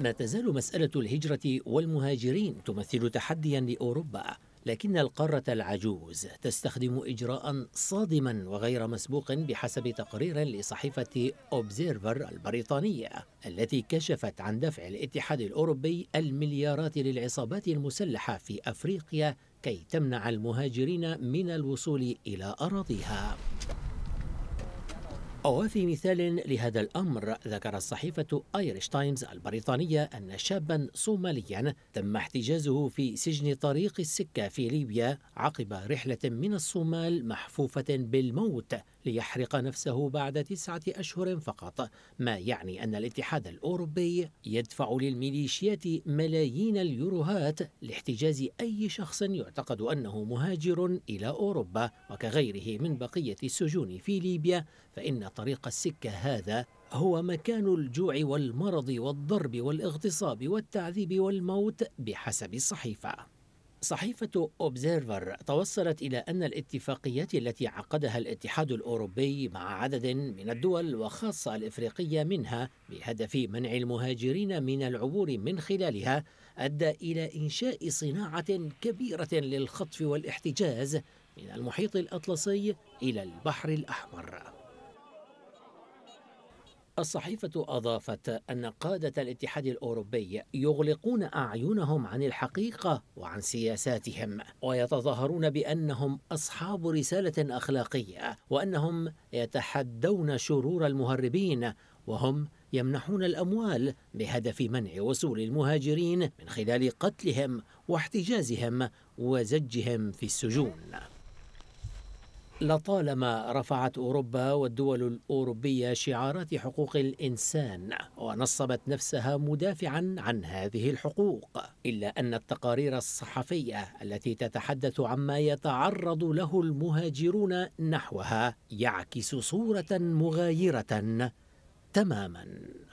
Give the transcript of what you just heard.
ما تزال مسألة الهجرة والمهاجرين تمثل تحديا لأوروبا لكن القارة العجوز تستخدم إجراء صادما وغير مسبوق بحسب تقرير لصحيفة أوبزيرفر البريطانية التي كشفت عن دفع الاتحاد الأوروبي المليارات للعصابات المسلحة في أفريقيا كي تمنع المهاجرين من الوصول إلى أراضيها وفي مثال لهذا الأمر ذكرت صحيفة آيريش تايمز البريطانية أن شابا صوماليا تم احتجازه في سجن طريق السكة في ليبيا عقب رحلة من الصومال محفوفة بالموت ليحرق نفسه بعد تسعة أشهر فقط ما يعني أن الاتحاد الأوروبي يدفع للميليشيات ملايين اليوروهات لاحتجاز أي شخص يعتقد أنه مهاجر إلى أوروبا وكغيره من بقية السجون في ليبيا فإن طريق السكة هذا هو مكان الجوع والمرض والضرب والاغتصاب والتعذيب والموت بحسب الصحيفه صحيفة أوبزيرفر توصلت إلى أن الاتفاقيات التي عقدها الاتحاد الأوروبي مع عدد من الدول وخاصة الإفريقية منها بهدف منع المهاجرين من العبور من خلالها أدى إلى إنشاء صناعة كبيرة للخطف والاحتجاز من المحيط الأطلسي إلى البحر الأحمر الصحيفة أضافت أن قادة الاتحاد الأوروبي يغلقون أعينهم عن الحقيقة وعن سياساتهم ويتظاهرون بأنهم أصحاب رسالة أخلاقية وأنهم يتحدون شرور المهربين وهم يمنحون الأموال بهدف منع وصول المهاجرين من خلال قتلهم واحتجازهم وزجهم في السجون لطالما رفعت اوروبا والدول الاوروبيه شعارات حقوق الانسان ونصبت نفسها مدافعا عن هذه الحقوق الا ان التقارير الصحفيه التي تتحدث عما يتعرض له المهاجرون نحوها يعكس صوره مغايره تماما